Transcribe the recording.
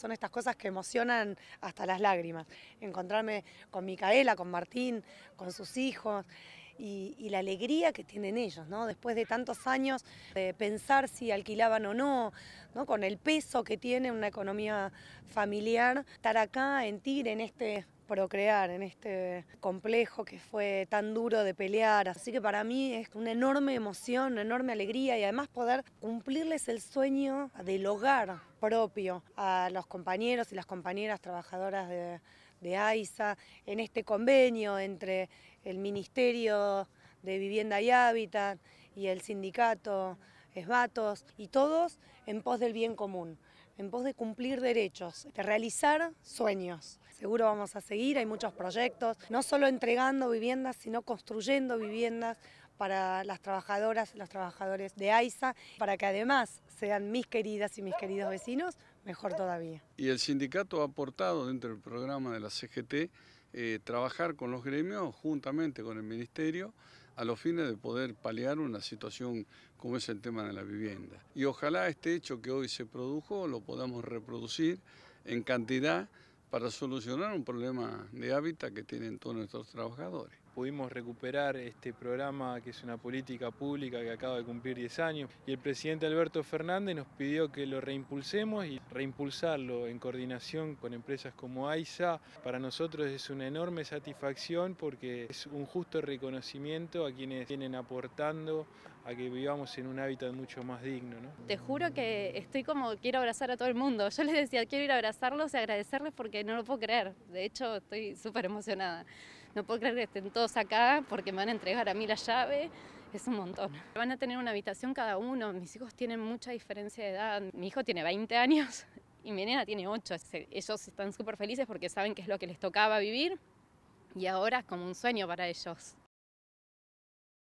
Son estas cosas que emocionan hasta las lágrimas. Encontrarme con Micaela, con Martín, con sus hijos. Y, la alegría que tienen ellos, ¿no? Después de tantos años de pensar si alquilaban o no, ¿no? Con el peso que tiene una economía familiar, estar acá en Tigre, en este procrear en este complejo que fue tan duro de pelear. Así que para mí es una enorme emoción, una enorme alegría y además poder cumplirles el sueño del hogar propio a los compañeros y las compañeras trabajadoras de, de AISA en este convenio entre el Ministerio de Vivienda y Hábitat y el sindicato Esbatos y todos en pos del bien común en pos de cumplir derechos, de realizar sueños. Seguro vamos a seguir, hay muchos proyectos, no solo entregando viviendas, sino construyendo viviendas para las trabajadoras, los trabajadores de AISA, para que además sean mis queridas y mis queridos vecinos, mejor todavía. Y el sindicato ha aportado dentro del programa de la CGT eh, trabajar con los gremios juntamente con el ministerio a los fines de poder paliar una situación como es el tema de la vivienda. Y ojalá este hecho que hoy se produjo lo podamos reproducir en cantidad para solucionar un problema de hábitat que tienen todos nuestros trabajadores pudimos recuperar este programa que es una política pública que acaba de cumplir 10 años y el presidente Alberto Fernández nos pidió que lo reimpulsemos y reimpulsarlo en coordinación con empresas como AISA para nosotros es una enorme satisfacción porque es un justo reconocimiento a quienes vienen aportando a que vivamos en un hábitat mucho más digno. ¿no? Te juro que estoy como quiero abrazar a todo el mundo. Yo les decía quiero ir a abrazarlos y agradecerles porque no lo puedo creer. De hecho estoy súper emocionada no puedo creer que estén todos acá porque me van a entregar a mí la llave. Es un montón. Van a tener una habitación cada uno. Mis hijos tienen mucha diferencia de edad. Mi hijo tiene 20 años y mi nena tiene 8. Ellos están súper felices porque saben que es lo que les tocaba vivir y ahora es como un sueño para ellos.